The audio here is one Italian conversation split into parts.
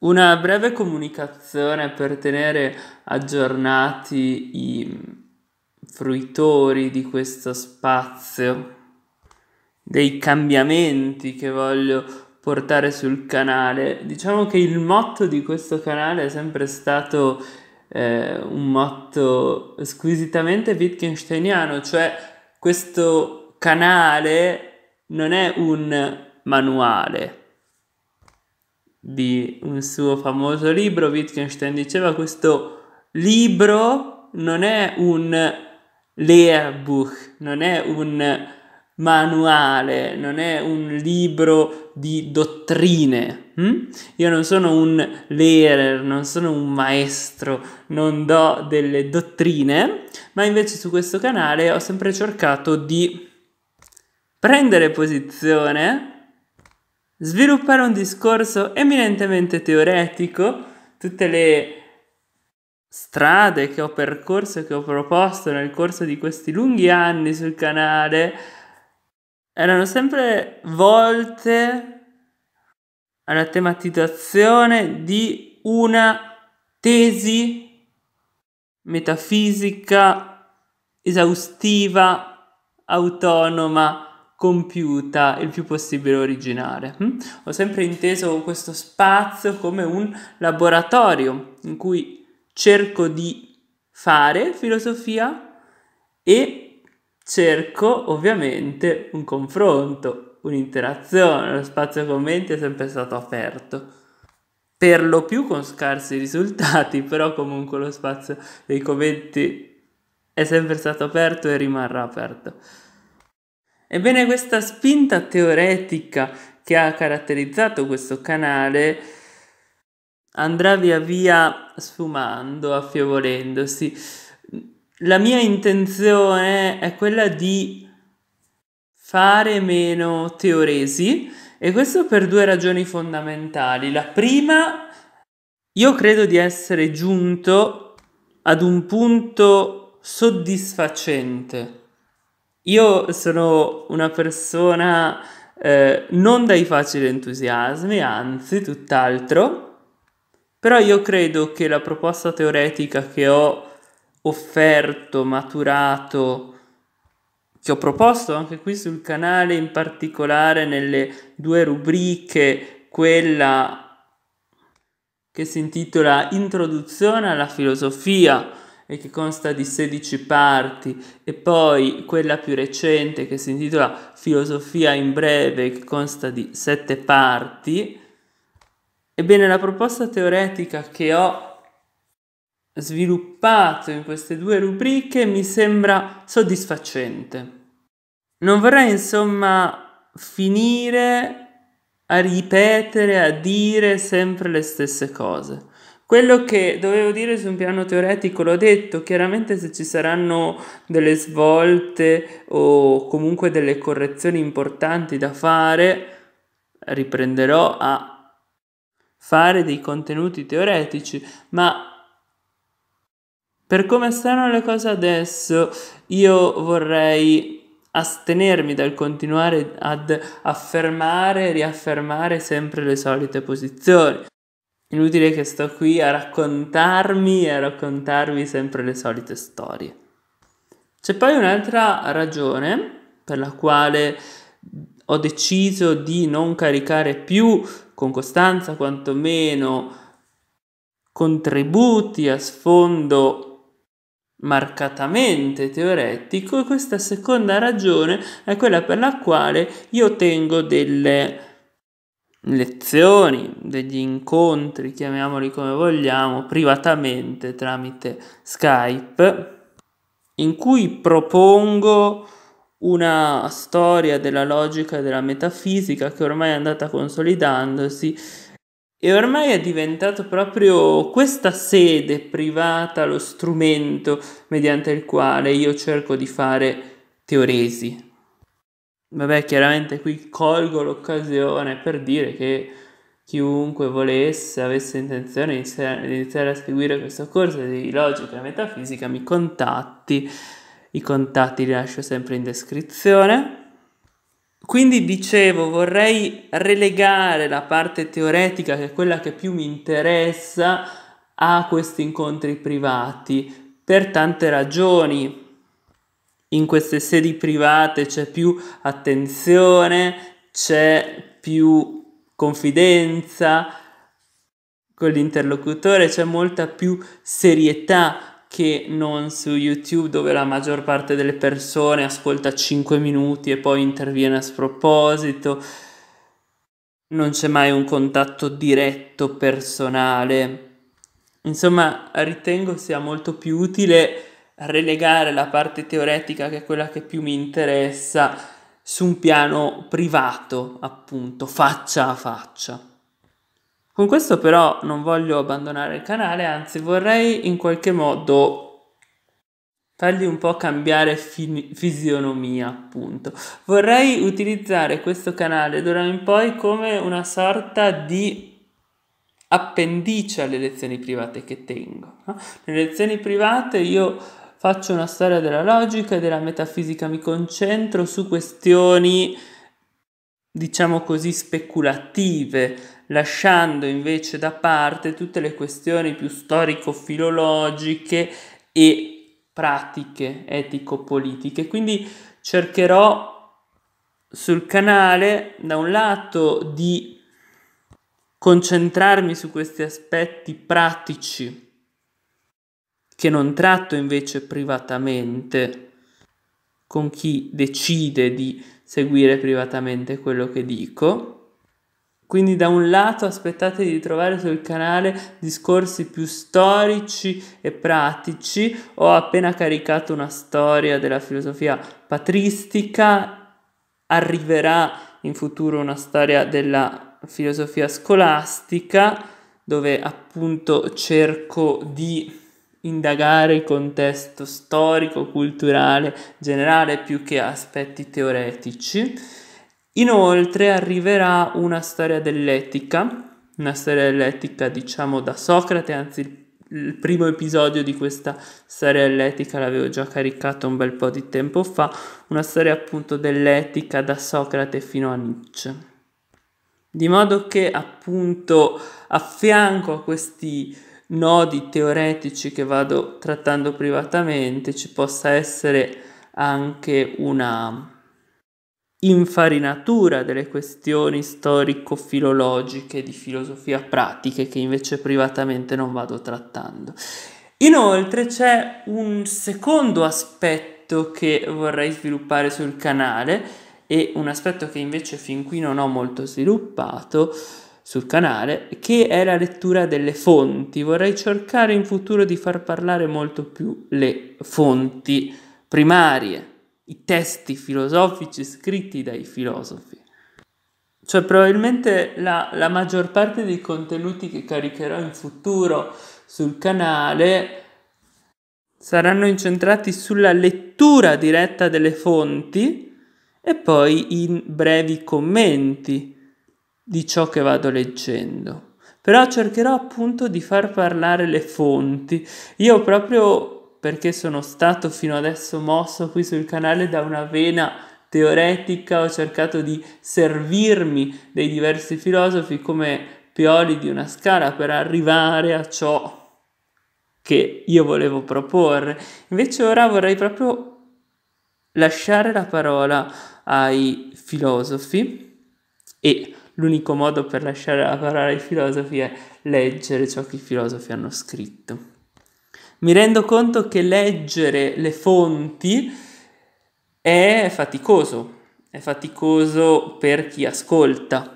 Una breve comunicazione per tenere aggiornati i fruitori di questo spazio, dei cambiamenti che voglio portare sul canale. Diciamo che il motto di questo canale è sempre stato eh, un motto squisitamente wittgensteiniano, cioè questo canale non è un manuale, di un suo famoso libro, Wittgenstein diceva questo libro non è un Lehrbuch, non è un manuale, non è un libro di dottrine. Hm? Io non sono un lehrer, non sono un maestro, non do delle dottrine, ma invece su questo canale ho sempre cercato di prendere posizione sviluppare un discorso eminentemente teoretico, tutte le strade che ho percorso e che ho proposto nel corso di questi lunghi anni sul canale erano sempre volte alla tematizzazione di una tesi metafisica esaustiva, autonoma, compiuta il più possibile originale. Hm? Ho sempre inteso questo spazio come un laboratorio in cui cerco di fare filosofia e cerco ovviamente un confronto, un'interazione. Lo spazio commenti è sempre stato aperto per lo più con scarsi risultati, però comunque lo spazio dei commenti è sempre stato aperto e rimarrà aperto. Ebbene questa spinta teoretica che ha caratterizzato questo canale andrà via via sfumando, affievolendosi. La mia intenzione è quella di fare meno teoresi e questo per due ragioni fondamentali. La prima, io credo di essere giunto ad un punto soddisfacente io sono una persona eh, non dai facili entusiasmi, anzi tutt'altro, però io credo che la proposta teoretica che ho offerto, maturato, che ho proposto anche qui sul canale, in particolare nelle due rubriche, quella che si intitola Introduzione alla filosofia, e che consta di 16 parti e poi quella più recente che si intitola Filosofia in breve che consta di 7 parti. Ebbene, la proposta teoretica che ho sviluppato in queste due rubriche mi sembra soddisfacente. Non vorrei insomma finire a ripetere, a dire sempre le stesse cose. Quello che dovevo dire su un piano teoretico l'ho detto, chiaramente se ci saranno delle svolte o comunque delle correzioni importanti da fare, riprenderò a fare dei contenuti teoretici, ma per come stanno le cose adesso, io vorrei astenermi dal continuare ad affermare e riaffermare sempre le solite posizioni. Inutile che sto qui a raccontarmi e a raccontarvi sempre le solite storie. C'è poi un'altra ragione per la quale ho deciso di non caricare più con costanza quantomeno contributi a sfondo marcatamente teoretico e questa seconda ragione è quella per la quale io tengo delle lezioni, degli incontri, chiamiamoli come vogliamo, privatamente tramite Skype, in cui propongo una storia della logica e della metafisica che ormai è andata consolidandosi e ormai è diventato proprio questa sede privata lo strumento mediante il quale io cerco di fare teoresi Vabbè, chiaramente qui colgo l'occasione per dire che chiunque volesse, avesse intenzione di iniziare a seguire questo corso di logica e metafisica, mi contatti. I contatti li lascio sempre in descrizione. Quindi dicevo, vorrei relegare la parte teoretica, che è quella che più mi interessa, a questi incontri privati, per tante ragioni in queste sedi private c'è più attenzione, c'è più confidenza con l'interlocutore, c'è molta più serietà che non su YouTube dove la maggior parte delle persone ascolta 5 minuti e poi interviene a sproposito. Non c'è mai un contatto diretto personale. Insomma, ritengo sia molto più utile relegare la parte teoretica, che è quella che più mi interessa, su un piano privato, appunto, faccia a faccia. Con questo però non voglio abbandonare il canale, anzi vorrei in qualche modo fargli un po' cambiare fi- fisionomia, appunto. Vorrei utilizzare questo canale d'ora in poi come una sorta di appendice alle lezioni private che tengo. Le lezioni private io faccio una storia della logica e della metafisica, mi concentro su questioni diciamo così speculative, lasciando invece da parte tutte le questioni più storico-filologiche e pratiche etico-politiche. Quindi cercherò sul canale da un lato di concentrarmi su questi aspetti pratici che non tratto invece privatamente con chi decide di seguire privatamente quello che dico. Quindi da un lato aspettate di trovare sul canale discorsi più storici e pratici. Ho appena caricato una storia della filosofia patristica, arriverà in futuro una storia della filosofia scolastica dove appunto cerco di indagare il contesto storico, culturale, generale più che aspetti teoretici. Inoltre arriverà una storia dell'etica, una storia dell'etica diciamo da Socrate, anzi il primo episodio di questa storia dell'etica l'avevo già caricato un bel po' di tempo fa, una storia appunto dell'etica da Socrate fino a Nietzsche. Di modo che appunto a fianco a questi nodi teoretici che vado trattando privatamente ci possa essere anche una infarinatura delle questioni storico-filologiche di filosofia pratiche che invece privatamente non vado trattando. Inoltre c'è un secondo aspetto che vorrei sviluppare sul canale e un aspetto che invece fin qui non ho molto sviluppato sul canale che è la lettura delle fonti. Vorrei cercare in futuro di far parlare molto più le fonti primarie, i testi filosofici scritti dai filosofi. Cioè probabilmente la, la maggior parte dei contenuti che caricherò in futuro sul canale saranno incentrati sulla lettura diretta delle fonti e poi in brevi commenti di ciò che vado leggendo. Però cercherò appunto di far parlare le fonti. Io proprio perché sono stato fino adesso mosso qui sul canale da una vena teoretica, ho cercato di servirmi dei diversi filosofi come pioli di una scala per arrivare a ciò che io volevo proporre. Invece ora vorrei proprio lasciare la parola ai filosofi e l'unico modo per lasciare la parola ai filosofi è leggere ciò che i filosofi hanno scritto. Mi rendo conto che leggere le fonti è faticoso, è faticoso per chi ascolta.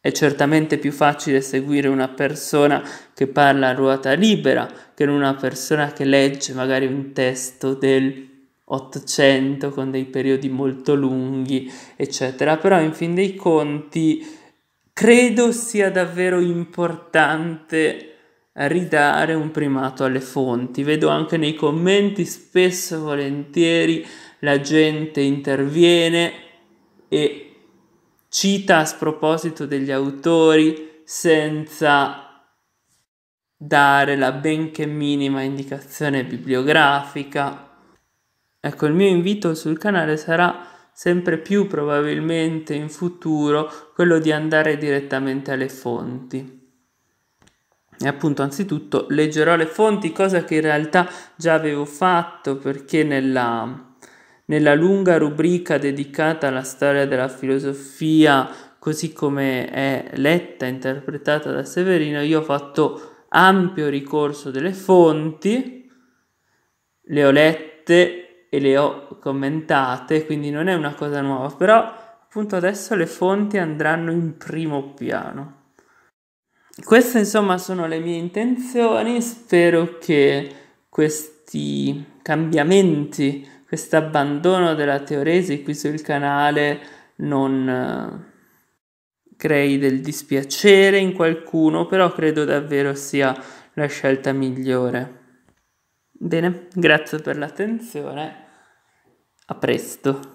È certamente più facile seguire una persona che parla a ruota libera che una persona che legge magari un testo del 800 con dei periodi molto lunghi, eccetera, però in fin dei conti credo sia davvero importante ridare un primato alle fonti. Vedo anche nei commenti spesso e volentieri la gente interviene e cita a sproposito degli autori senza dare la benché minima indicazione bibliografica Ecco, il mio invito sul canale sarà sempre più probabilmente in futuro quello di andare direttamente alle fonti. E appunto, anzitutto leggerò le fonti, cosa che in realtà già avevo fatto perché nella, nella lunga rubrica dedicata alla storia della filosofia, così come è letta e interpretata da Severino, io ho fatto ampio ricorso delle fonti, le ho lette e le ho commentate, quindi non è una cosa nuova, però appunto adesso le fonti andranno in primo piano. Queste insomma sono le mie intenzioni, spero che questi cambiamenti, questo abbandono della teoresi qui sul canale non eh, crei del dispiacere in qualcuno, però credo davvero sia la scelta migliore. Bene, grazie per l'attenzione. A presto.